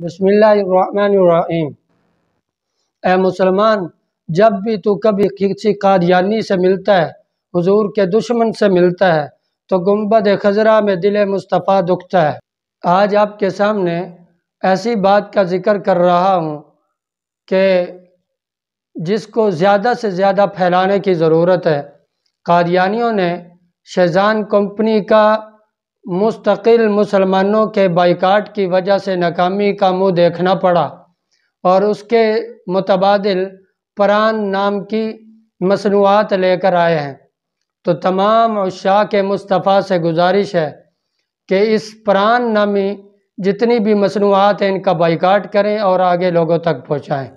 बसमीम ए मुसलमान जब भी तू कभी किसी कादयानी से मिलता है हुजूर के दुश्मन से मिलता है तो गुम्बद खजरा में दिल मुस्तफ़ा दुखता है आज आपके सामने ऐसी बात का जिक्र कर रहा हूँ कि जिसको ज़्यादा से ज़्यादा फैलाने की ज़रूरत है कादियानियों ने शेजान कंपनी का मुस्तकिल मुसलमानों के बाइकाट की वजह से नाकामी का मुंह देखना पड़ा और उसके मुतबादिल परान नाम की मसनूआत लेकर आए हैं तो तमाम उशाह के मुस्तफ़ा से गुजारिश है कि इस परान नामी जितनी भी मसनूआत हैं इनका बाइकाट करें और आगे लोगों तक पहुँचाएँ